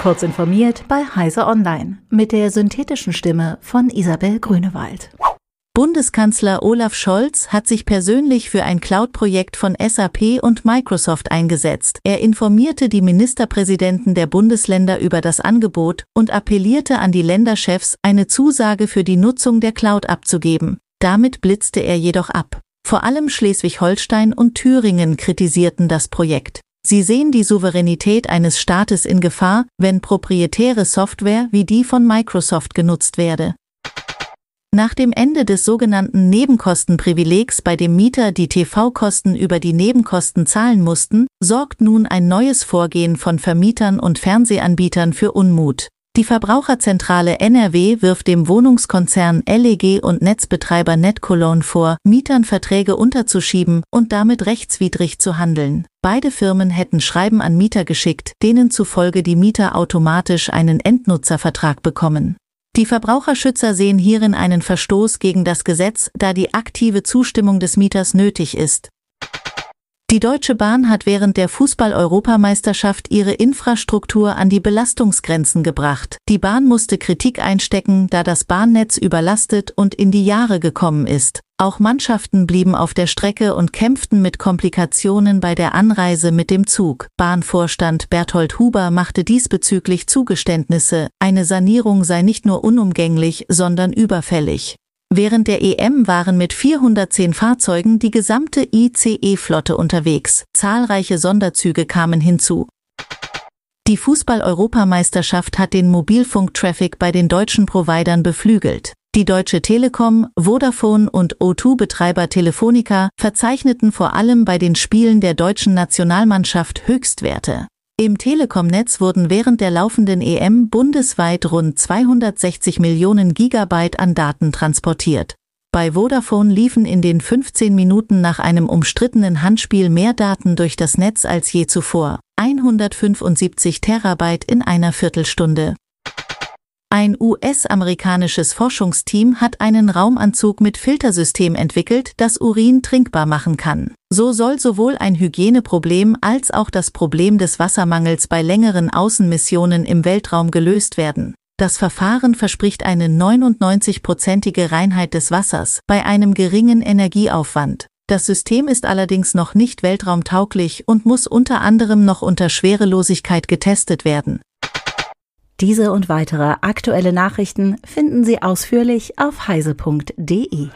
Kurz informiert bei Heise Online mit der synthetischen Stimme von Isabel Grünewald. Bundeskanzler Olaf Scholz hat sich persönlich für ein Cloud-Projekt von SAP und Microsoft eingesetzt. Er informierte die Ministerpräsidenten der Bundesländer über das Angebot und appellierte an die Länderchefs, eine Zusage für die Nutzung der Cloud abzugeben. Damit blitzte er jedoch ab. Vor allem Schleswig-Holstein und Thüringen kritisierten das Projekt. Sie sehen die Souveränität eines Staates in Gefahr, wenn proprietäre Software wie die von Microsoft genutzt werde. Nach dem Ende des sogenannten Nebenkostenprivilegs, bei dem Mieter die TV-Kosten über die Nebenkosten zahlen mussten, sorgt nun ein neues Vorgehen von Vermietern und Fernsehanbietern für Unmut. Die Verbraucherzentrale NRW wirft dem Wohnungskonzern LEG und Netzbetreiber NetCologne vor, Mietern Verträge unterzuschieben und damit rechtswidrig zu handeln. Beide Firmen hätten Schreiben an Mieter geschickt, denen zufolge die Mieter automatisch einen Endnutzervertrag bekommen. Die Verbraucherschützer sehen hierin einen Verstoß gegen das Gesetz, da die aktive Zustimmung des Mieters nötig ist. Die Deutsche Bahn hat während der Fußball-Europameisterschaft ihre Infrastruktur an die Belastungsgrenzen gebracht. Die Bahn musste Kritik einstecken, da das Bahnnetz überlastet und in die Jahre gekommen ist. Auch Mannschaften blieben auf der Strecke und kämpften mit Komplikationen bei der Anreise mit dem Zug. Bahnvorstand Berthold Huber machte diesbezüglich Zugeständnisse, eine Sanierung sei nicht nur unumgänglich, sondern überfällig. Während der EM waren mit 410 Fahrzeugen die gesamte ICE-Flotte unterwegs. Zahlreiche Sonderzüge kamen hinzu. Die Fußball-Europameisterschaft hat den Mobilfunktraffic bei den deutschen Providern beflügelt. Die Deutsche Telekom, Vodafone und O2-Betreiber Telefonica verzeichneten vor allem bei den Spielen der deutschen Nationalmannschaft Höchstwerte. Im Telekom-Netz wurden während der laufenden EM bundesweit rund 260 Millionen Gigabyte an Daten transportiert. Bei Vodafone liefen in den 15 Minuten nach einem umstrittenen Handspiel mehr Daten durch das Netz als je zuvor, 175 Terabyte in einer Viertelstunde. Ein US-amerikanisches Forschungsteam hat einen Raumanzug mit Filtersystem entwickelt, das Urin trinkbar machen kann. So soll sowohl ein Hygieneproblem als auch das Problem des Wassermangels bei längeren Außenmissionen im Weltraum gelöst werden. Das Verfahren verspricht eine 99-prozentige Reinheit des Wassers bei einem geringen Energieaufwand. Das System ist allerdings noch nicht weltraumtauglich und muss unter anderem noch unter Schwerelosigkeit getestet werden. Diese und weitere aktuelle Nachrichten finden Sie ausführlich auf heise.de.